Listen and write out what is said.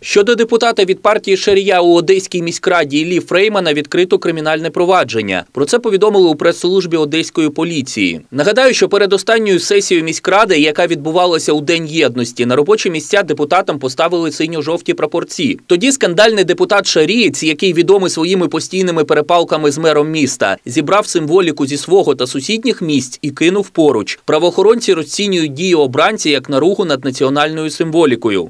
Щодо депутата від партії Шарія у Одеській міськраді Іллі Фреймана відкрито кримінальне провадження. Про це повідомили у прес-службі Одеської поліції. Нагадаю, що перед останньою сесією міськради, яка відбувалася у День єдності, на робочі місця депутатам поставили синьо-жовті прапорці. Тоді скандальний депутат Шарієць, який відомий своїми постійними перепалками з мером міста, зібрав символіку зі свого та сусідніх місць і кинув поруч. Правоохоронці розцінюють дії обранці як наругу над національною символікою.